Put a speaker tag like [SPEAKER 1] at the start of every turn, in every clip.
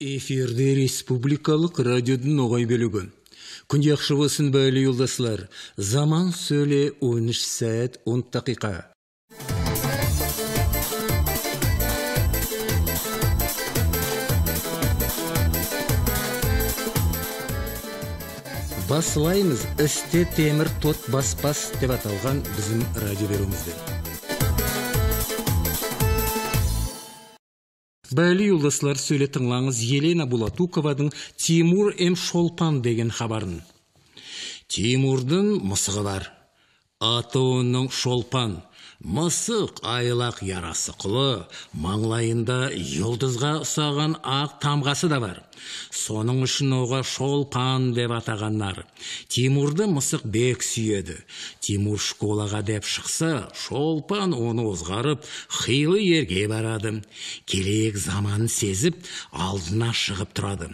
[SPEAKER 1] эфирде республикалық радиодың ноғай бөлігі күнде болсын бәлі юлдасылар заман сөйле 13 сәт 10 тақиқа. басылаймыз істе темір тот баспас деп аталған біздің радио Бәлі сөйле тыңлаңыз Елена Булатуковадың Тимур М. Шолпан деген хабарын. Тимурдың мысығы бар атуының шолпан мысық айлақ ярасы құлы маңлайында жұлдызға ұсаған ақ тамғасы да бар соның үшін оға шолпан деп атағандар тимурды мысық бек сүйеді тимур школаға деп шықса шолпан оны озғарып Хилы ерге барады келек заманын сезіп алдына шығып тұрады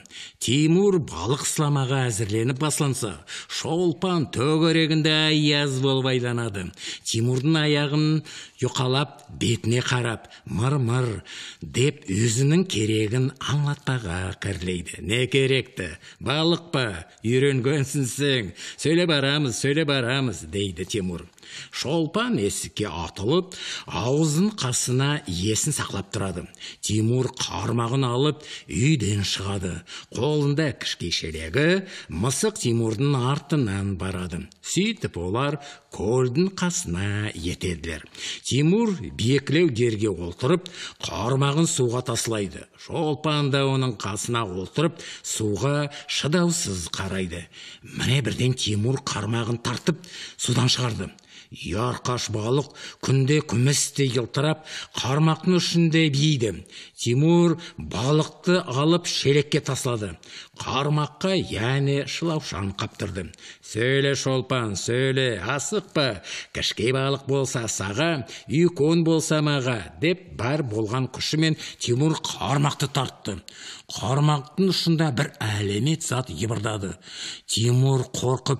[SPEAKER 1] тимур балық сыламаға әзірленіп басланса шолпан төңірегінде аяз болып байланады тимурдың аяғын Юқалап бетіне қарап мыр-мыр деп өзінің керегін аңлатпаға кірлейді не керекті балық па үйренгенсің сөйле барамыз сөйлеп барамыз дейді тимур шолпан есікке атылып аузын қасына есін сақлап тұрады тимур қармағын алып үйден шығады қолында кішкешелегі мысық тимурдың артынан барады сөйтіп олар көлдің қасына етеділер тимур биеклеу дерге олтырып қармағын суға тасылайды. шолпан да оның қасына олтырып суға шыдаусыз қарайды міне бірден тимур қармағын тартып судан шығарды ярқаш балық күнде күмістей жылтырап қармақтың үшінде бейді. тимур балықты алып шелекке таслады қармаққа яғни шылаушан қаптырды сөйле шолпан сөйле па? кішке балық болса саға икон болса маға деп бар болған күшімен тимур қармақты тартты қармақтың ұшында бір әлемет зат ебірдады. тимур қорқып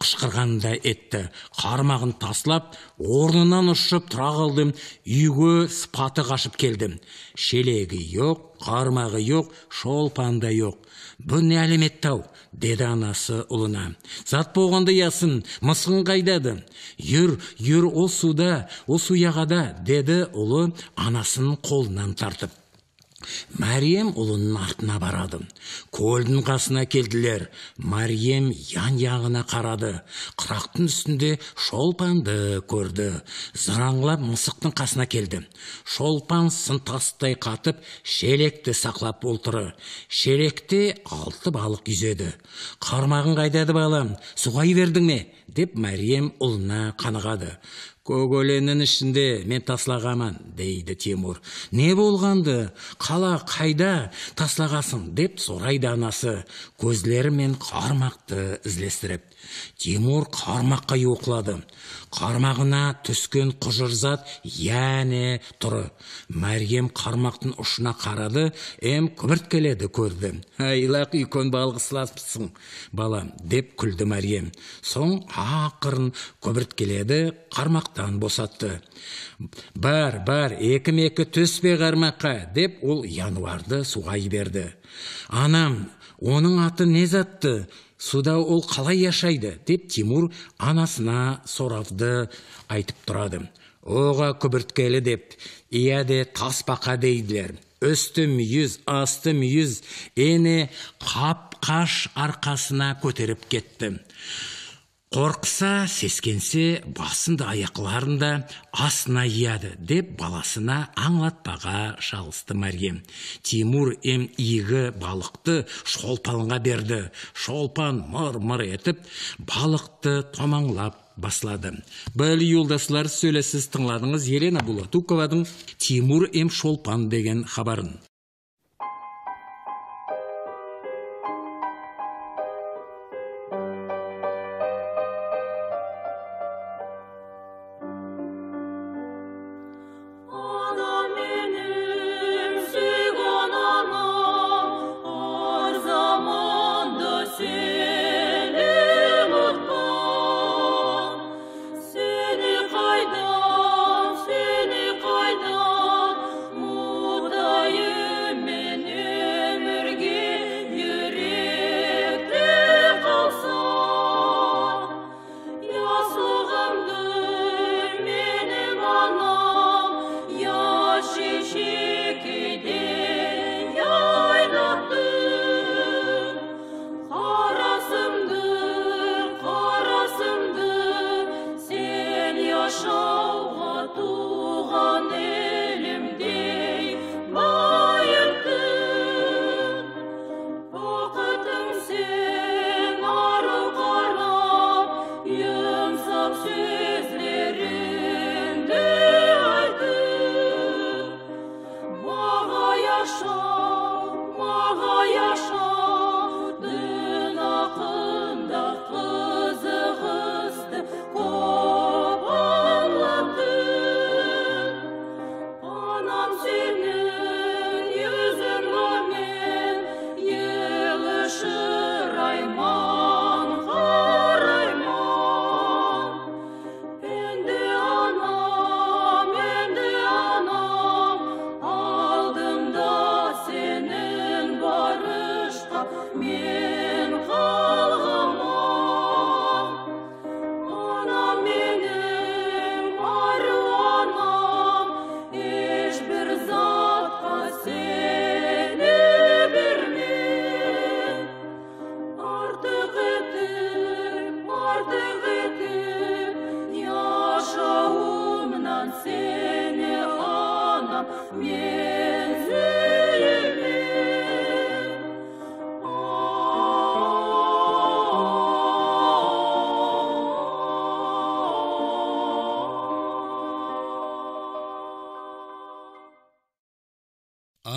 [SPEAKER 1] қышқырғандай етті қармағын таслап орнынан ұшып тұра қалдым үйге сыпаты қашып келдім шелегі жоқ қармағы жоқ шолпанда жоқ бұл не әлемет ау деді анасы ұлына зат болғанда ясын мысығың қайдады юр юр ол суда ол суяғада деді ұлы анасының қолынан тартып Мәрием ұлының артына барады көлдің қасына келділер Мәрием ян яғына қарады қырақтың үстінде шолпанды көрді зыраңлап мысықтың қасына келді шолпан сынтастай қатып шелекті сақлап отыры шелекте алты балық үзеді. қармағың қайдады балам суғай бердің ме деп Мәрием ұлына қанығады көкөленнің ішінде мен таслағаман дейді темур не болғанды қала қайда таслағасың деп сұрайды анасы көзлерімен қармақты іздестіріп тимур қармаққа оқылады қармағына түскен құжырзат, зат яне тұры мәргем қармақтың ұшына қарады эм күбірт келеді көрді үйкен үлкен сыласыпсың, балам», деп күлді мәргем соң ақырын күбірт келеді қармақтан босатты бар бар мекі екі түспе қармаққа деп ол януарды суға берді. анам оның аты не затты суда ол қалай яшайды деп тимур анасына соравды айтып тұрады оға күбірткелі деп де тасбақа дейділер үсті мүйіз асты мүйіз қап-қаш арқасына көтеріп кетті қорқса сескенсе басын да аяқларын да ияды деп баласына аңлатпаға шалысты мәрген. тимур ем игі балықты шолпанға берді шолпан мұр мыр етіп балықты томаңлап баслады. Бәлі юлдасылар сөйлесіз тыңладыңыз елена Булатуковадың тимур ем шолпан деген хабарын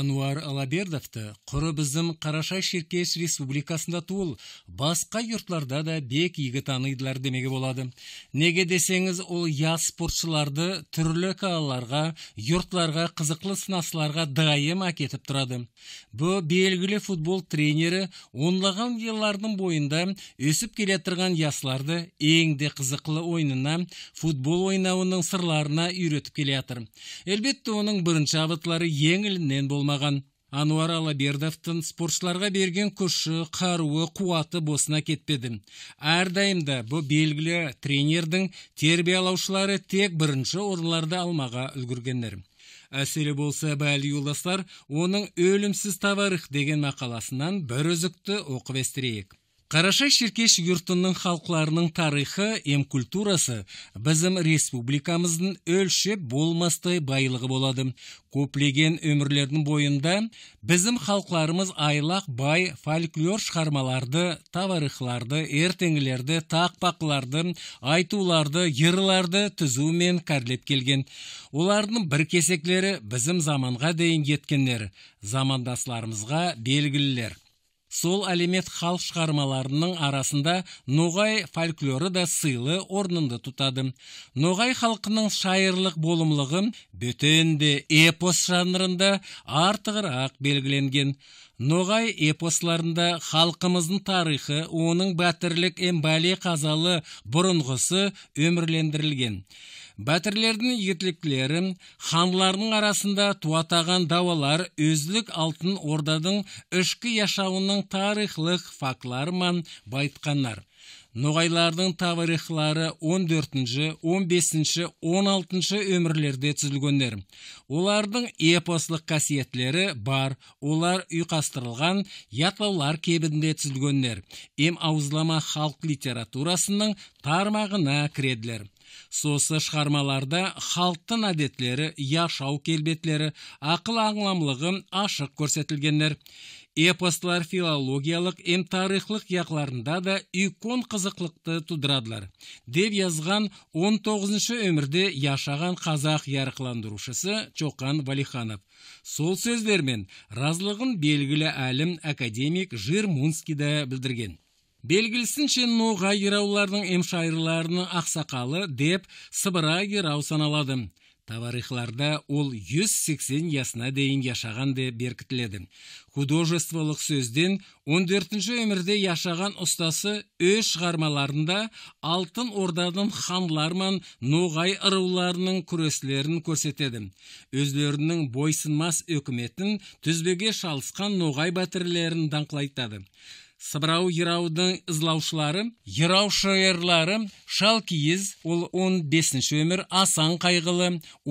[SPEAKER 1] ануар Алабердовты құры біздің қарашай шеркеш республикасында туыл басқа йортларда да бек игі таныйдылар демеге болады неге десеңіз ол яс спортшыларды түрлі қалаларға йортларға қызықлы сынасыларға дайым әкетіп тұрады бұл белгілі футбол тренері онлаған еллардың бойында өсіп келе тұрған еңде ең де қызықлы ойынына футбол ойнауының сырларына үйретіп келе жатыр әлбетте оның бірінші абытлары еңілінен болмаған ануар Алабердовтың спортшыларға берген күші қаруы қуаты босына кетпеді әрдайымда бұл белгілі тренердің тербиялаушылары тек бірінші орынларды алмаға үлгіргендер Әселі болса бәлі юлдастар оның өлімсіз таварық деген мақаласынан бір үзікті оқып естірейік Қараша шеркеш юртының халқларының тарихы ем культурасы біздің республикамыздың өлшеп болмастай байлығы болады. Көплеген өмірлердің бойында біздің халқларымыз айлақ бай фольклор шығармаларды, таварихларды, ертеңілерді, тақпақыларды, айтуларды, ерларды мен кәрлеп келген. Олардың бір кесеклері бізім заманға дейін жеткендер, замандасларымызға белгілілер сол әлемет халық шығармаларының арасында ноғай фольклоры да сыйлы орнынды тұтады ноғай халқының шайырлық болымлығы бөтен де эпос жанрында артығырақ белгіленген ноғай эпосларында халқымыздың тарихы оның бәтірлік эмбале қазалы бұрынғысы өмірлендірілген бәтірлердің ерліктері ханлардың арасында туатаған дауалар өзілік алтын ордадың ішкі яшауының тарихлық фактлары байтқандар ноғайлардың тарихлары 14 15 16 өмірлерде түзілгендер олардың эпослық қасиеттері бар олар ұйқастырылған ятаулар кебінде түзілгендер ем ауызлама халық литературасының тармағына кіреділер сосы шығармаларда халықтың әдетлері яшау келбетлері ақыл аңламлығын ашық көрсетілгендер Эпостылар филологиялық емтарихлық тарихлық яқларында да икон қызықлықты тудырадылар деп язған 19 шы өмірде яшаған қазақ ярықландырушысы чоқан валиханов сол сөздермен разлығын белгілі әлім академик жир Мунскида білдірген белгілісінше ноғай жыраулардың емшайырларының ақсақалы деп сыбыра ерау саналады Таварихларда ол 180 ясына дейін яшаған де беркітіледі. Художестволық сөзден 14-ші өмірде яшаған ұстасы өз шығармаларында Алтын Орданың мен ноғай ыруларының күреслерін көрсетеді. Өзлерінің бойсынмас өкіметін түзбеге шалысқан ноғай батырлерін даңқылайтады сыбырау ираудың ызлаушылары жырау шайырлары киіз ол 15 өмір асан қайғылы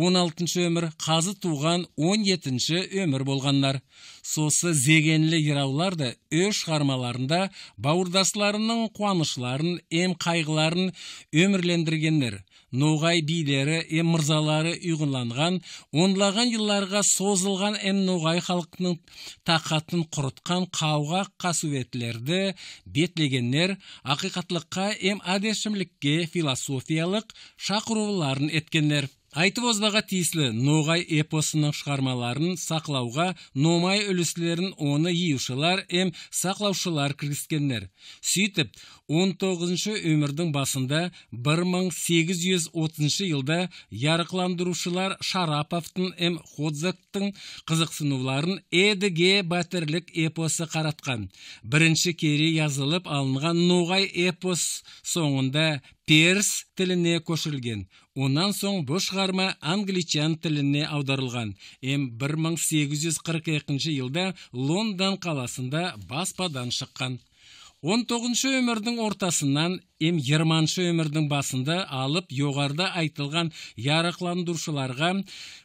[SPEAKER 1] 16 өмір қазы туған 17 өмір болғандар сосы зегенлі ераулар да өз шығармаларында бауырдасларының қуанышларын ем қайғыларын өмірлендіргендер Ноғай билері, ем мырзалары уйгынланган, онлаған йылларга созылған эм Ноғай халкының тақатын құрытқан қауға қасуетлерді бетлегеннер ақиқатлыққа эм адешімлікке философиялық шақыруларын еткеннер. Айтып озбаға тиісілі, Ноғай эпосының шығармаларын сақлауға Номай үліслерін оны еушылар әм сақлаушылар кіріскенлер. Сөйтіп, 19 өмірдің басында 1830 жылда ярықландырушылар Шараповтың М. Ходзактың қызықсынуларын Эдіге батырлік эпосы қаратқан. Бірінші кере язылып алынған Ноғай эпос соңында перс тіліне көшірілген. Онан соң бұл шығарма англичан тіліне аударылған. М 1842 жылда Лондон қаласында баспадан шыққан. 19 өмірдің ортасынан эми жыйырманчы өмірдің басында алып жогоруда айтылған жарыкландыруучуларга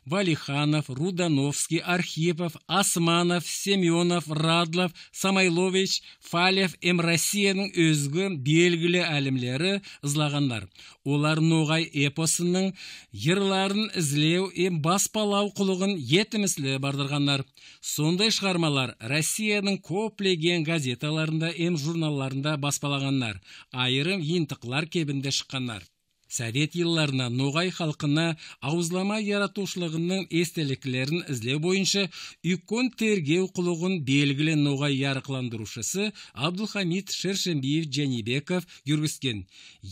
[SPEAKER 1] валиханов рудановский архипов асманов семенов радлов самойлович фалев эми Россияның өзгө белгілі әлімлері ызлагандар олар ноғай эпосының эпосунун ізлеу ем баспалау құлығын жетимислеп бардырғандар сондай шығармалар россияның көплеген газеталарында эми журналдарында баспалағандар айрым йынтықлар кебінде шыққанар. совет елларына, ноғай халқына ауызлама яратушылығының естеліклерін іздеу бойынша үккон тергеу құлығын белгілі ноғай ярықландырушысы абдулхамид шершенбиев жәнибеков жүргізген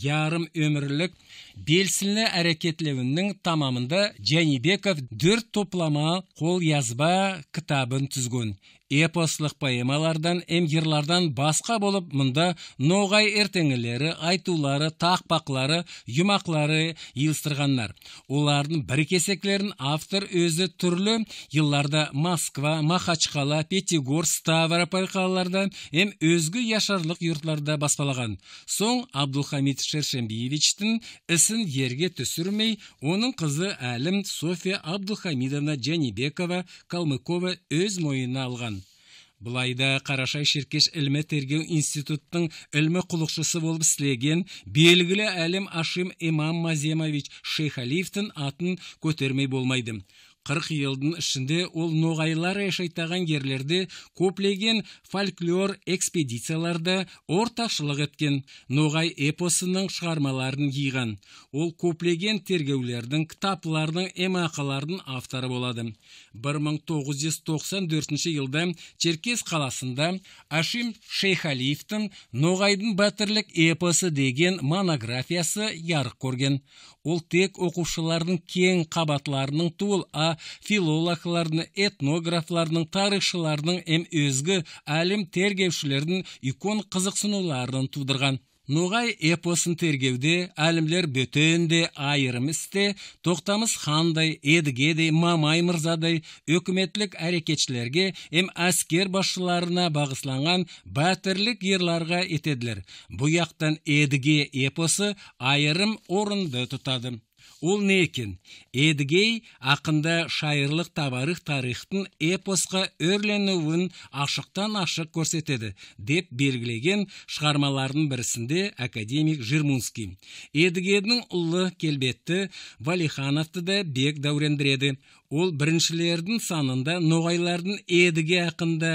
[SPEAKER 1] ярым өмірлік Белсіні әрекетлеуінің тамамында жәнібеков дүрт топлама қол язба кітабын түзген эпослық поэмалардан эмгирлардан басқа болып мұнда ноғай ертеңілері айтулары тақпақлары юмақлары елстірғаннар олардың бір кесеклерін автор өзі түрлі елларда москва махачкала пятигор ставрополь қалаларда ем өзгі яшарлық юртларда баспалаған соң абдулхамид шершенбиевичтің ісін ерге түсірмей, оның қызы әлім София абдухамидовна Жәнибекова Калмыкова өз мойнына алған. Бұлайда Қарашай Шеркеш ілмі тергеу институттың ілмі құлықшысы болып сілеген белгілі әлім Ашим Имам Маземович Шейхалиевтің атын көтермей болмайды. 40 елдің ішінде ол ноғайлар әшайтаған ерлерді көплеген фольклор экспедицияларда орташылық еткен ноғай эпосының шығармаларын жиған ол көплеген тергеулердің кітаплардың эмақалардың авторы болады 1994 жылда черкес қаласында ашим шейхалиевтің ноғайдың батырлық эпосы деген монографиясы ярық көрген ол тек оқушылардың кең қабатларының туыл филологлардың этнографлардың тарихшылардың эм өзгі әлім тергеушілердің икон қызықсынуларын тудырған. ноғай эпосын тергеуде әлімлер бөтенде айырым істе тоқтамыс хандай едігедей мамай мырзадай өкіметлік әрекетшілерге эм әскер башыларына бағысланған бәтірлік ерларға етеділер бұяқтан едіге эпосы айырым орынды тұтады Ол не екен? Эдгей ақында шайырлық табарық тарихтың эпосқа өрленуін ашықтан ашық көрсетеді деп белгілеген шығармалардың бірісінде академик Жирмунский. Эдгейдің ұлы келбетті Валихановты да бек дәурендіреді. Ол біріншілердің санында ноғайлардың едіге ақында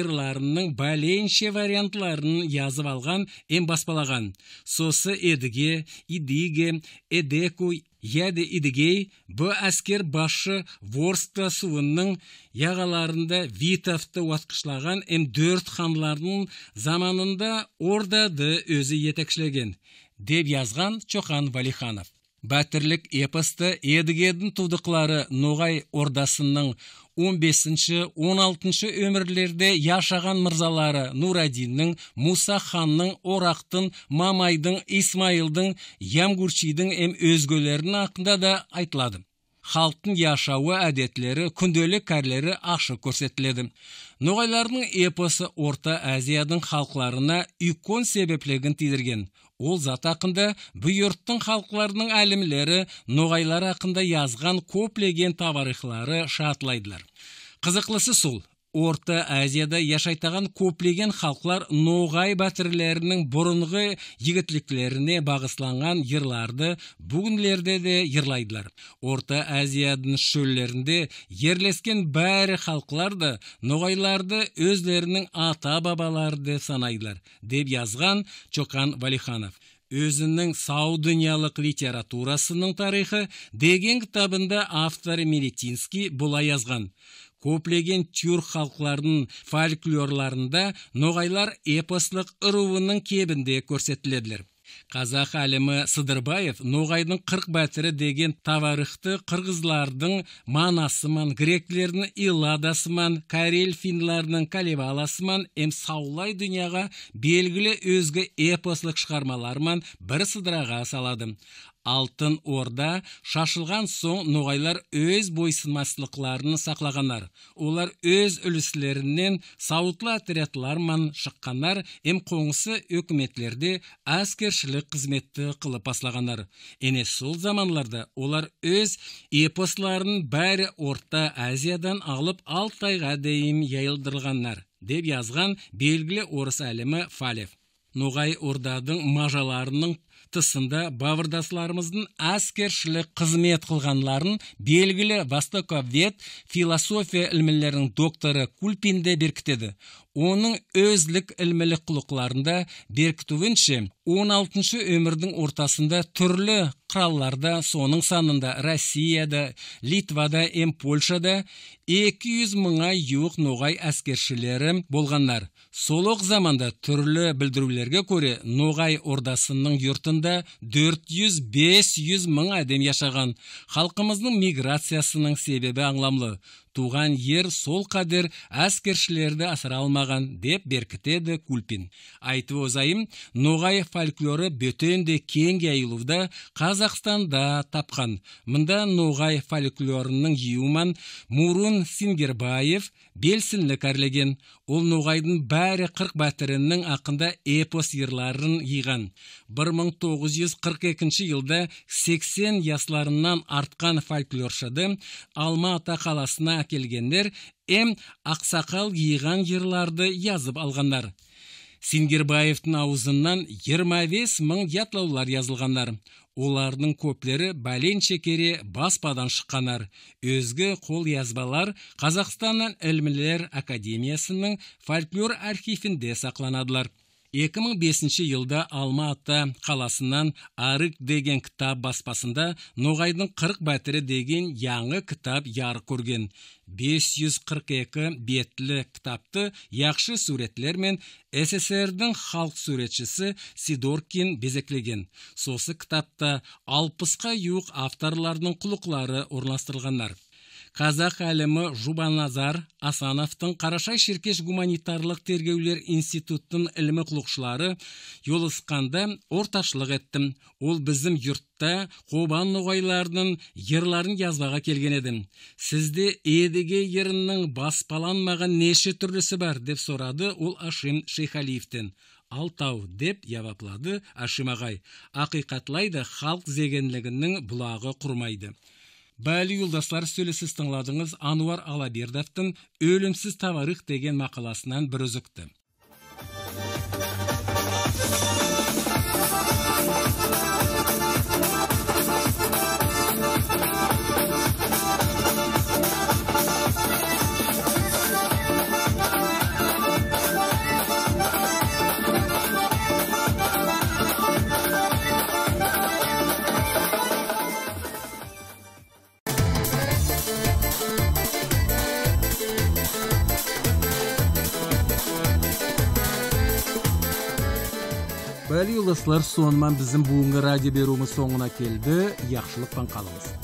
[SPEAKER 1] ерларының бәленше вариантларын язып алған ем баспалаған. Сосы едіге, идиге, эдеку яде идігей бұ әскер басшы Ворста суының яғаларында Витовты уатқышлаған ен дөрт ханлардың заманында ордады өзі етекшілеген деп язған Чохан Валиханов бәтірлік эпосты едігедің тудықлары ноғай ордасының 15-16 өмірлерде яшаған мырзалары Нурадиннің, Муса ханның, Орақтың, Мамайдың, Исмаилдың, Ямгурчидің әм өзгелерінің ақында да айтылады халықтың яшауы әдетлері күнделік кәрлері ашық көрсетіледі ноғайлардың эпосы орта азиядың халқларына икон себеплігін тидірген Ол зат ақында бұйырттың халқыларының әлімлері, ноғайлар ақында язған көплеген табарихлары шатлайдылар. Қызықлысы сол, орта азияда яшайтаған көплеген халқлар ноғай батырлерінің бұрынғы егітліктеріне бағысланған ерларды бүгінлерде де йырлайдылар орта азиядың шөллерінде ерлескен бәрі халқыларды да ноғайларды өздерінің ата бабаларды санайдылар деп язған Чокан валиханов өзінің сау дүниялық литературасының тарихы деген кітабында автор Мелетинский бұлай жазған көплеген тюр қалқыларының фольклорларында ноғайлар эпослық ыруының кебінде көрсетіледілер қазақ әлімі сыдырбаев ноғайдың қырық бәтірі деген таварыхты қырғызлардың манасыман греклердің илладасыман карел финларының калеваласыман эм саулай дүнияға белгілі өзгі эпослық шығармаларман бір сыдыраға салады алтын орда шашылған соң ноғайлар өз бойсынмасылықларын сақлағанар олар өз үліслерінен сауытлы отрядларман шыққанар ем қоңысы өкіметлерде әскершілік қызметті қылып аслағанар. ене сол заманларда олар өз епосларын бәрі орта азиядан алып алтайға дейін яйылдырғанар, деп язған белгілі орыс әлімі фалев ноғай ордадың мажаларының тысында бауырдасыларымыздың әскершілік қызмет қылғанларын белгілі востоковед философия ілмілерінің докторы кульпинде беркітеді оның өзлік құлықларында құлықларында беркітуінше 16 шы өмірдің ортасында түрлі қралларда, соның санында Россияда, Литвада ем Польшада 200 мыңға жуық ноғай әскершілері болғандар. Солық заманда түрлі білдірулерге көре ноғай ордасының юртында 400-500 мың адам яшаған. Халқымыздың миграциясының себебі аңламлы туған ер сол қадір әскершілерді асыра алмаған деп беркітеді кульпин айтып озайым ноғай фольклоры бөтенде кең яйылуды қазақстанда тапқан мында ноғай фольклорының юман мурун сингербаев белсінді әрлеген. ол ноғайдың бәрі қырық бәтірінің ақында эпос ерларын иған 1942 жылда 80 yuz артқан фольклоршыды алма ата қаласына әкелгендер эм ақсақал йыйған ерларды язып алғандар сингербаевтың аузынан 25 бес мың ятлаулар язылғандар олардың көплері бәлен шекере баспадан шыққанар өзгі қол язбалар қазақстанның ілмілер академиясының фольклор архивінде сақланадылар 2005 жылда алма ата қаласынан Арык деген кітап баспасында Ноғайдың 40 бәтірі деген яңы кітап жарық көрген. 542 бетлі кітапты яқшы суретлер мен СССРдің халық суретшісі Сидоркин безеклеген. Сосы кітапта алпысқа юық авторлардың құлықлары орналастырылғандар қазақ әлімі жұбаназар асановтың қарашай шеркеш гуманитарлық тергеулер институтының ілімі құлықшылары йолысқанда орташылық еттім ол біздің юртта қобан ноғайлардың ерларын язбаға келген едім сізде едіге ерінің баспаланмаған неше түрлісі бар деп сұрады ол ашим шейхалиевтен алтау деп яваплады ашим ағай ақиқатлайды халық зегенлігінің бұлағы құрмайды Бәлі юлдаслар сөйлесіз тыңладыңыз Ануар Алабердовтың «Өлімсіз таварық» деген мақаласынан бір үзікті. достар сонымен біздің бүгінгі радио беруіміз соңына келді жақсылықпен қалыңыз